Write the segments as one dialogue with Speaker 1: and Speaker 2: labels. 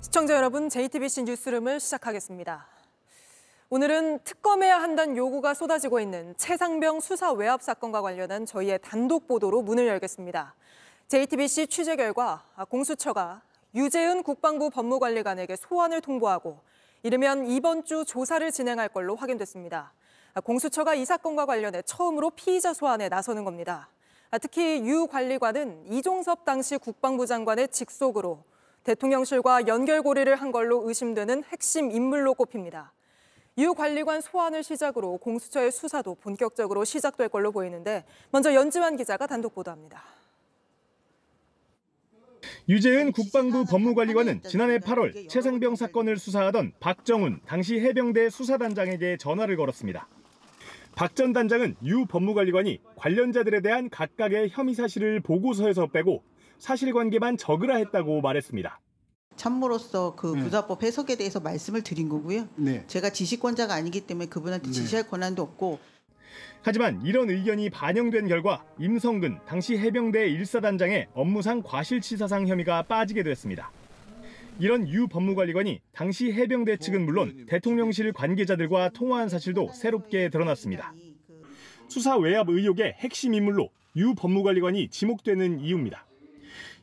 Speaker 1: 시청자 여러분, JTBC 뉴스룸을 시작하겠습니다. 오늘은 특검해야 한다는 요구가 쏟아지고 있는 최상병 수사 외압 사건과 관련한 저희의 단독 보도로 문을 열겠습니다. JTBC 취재 결과 공수처가 유재은 국방부 법무관리관에게 소환을 통보하고 이르면 이번 주 조사를 진행할 걸로 확인됐습니다. 공수처가 이 사건과 관련해 처음으로 피의자 소환에 나서는 겁니다. 특히 유 관리관은 이종섭 당시 국방부 장관의 직속으로 대통령실과 연결고리를 한 걸로 의심되는 핵심 인물로 꼽힙니다. 유 관리관 소환을 시작으로 공수처의 수사도 본격적으로 시작될 걸로 보이는데 먼저 연지환 기자가 단독 보도합니다.
Speaker 2: 유재은 국방부 법무관리관은 지난해 8월 최상병 사건을 수사하던 박정훈 당시 해병대 수사단장에게 전화를 걸었습니다. 박 전 단장은 유 법무관리관이 관련자들에 대한 각각의 혐의 사실을 보고서에서 빼고 사실관계만 적으라 했다고 말했습니다. 참모로서 그부자법 네. 해석에 대해서 말씀을 드린 거고요. 네. 제가 지식권자가 아니기 때문에 그분한테 네. 지시할 네. 권한도 없고. 하지만 이런 의견이 반영된 결과 임성근 당시 해병대 일사단장의 업무상 과실치사상 혐의가 빠지게 됐습니다. 이런 유 법무관리관이 당시 해병대 측은 물론 뭐, 대통령실 관계자들과 통화한 사실도 그 새롭게 드러났습니다. 그 수사 외압 의혹의 핵심 인물로 유 법무관리관이 지목되는 이유입니다.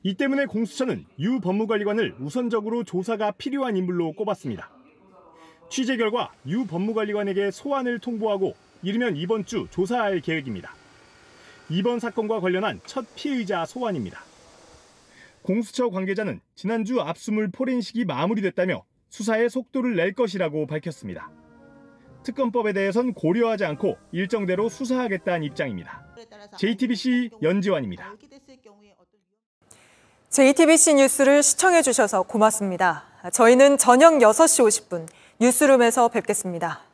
Speaker 2: 이 때문에 공수처는 유 법무관리관을 우선적으로 조사가 필요한 인물로 꼽았습니다. 취재 결과 유 법무관리관에게 소환을 통보하고 이르면 이번 주 조사할 계획입니다. 이번 사건과 관련한 첫 피의자 소환입니다. 공수처 관계자는 지난주 압수물 포렌식이 마무리됐다며 수사에 속도를 낼 것이라고 밝혔습니다. 특검법에 대해선 고려하지 않고 일정대로 수사하겠다는 입장입니다. JTBC 연지환입니다.
Speaker 1: JTBC 뉴스를
Speaker 2: 시청해 주셔서
Speaker 1: 고맙습니다. 저희는 저녁 6시 50분 뉴스룸에서 뵙겠습니다.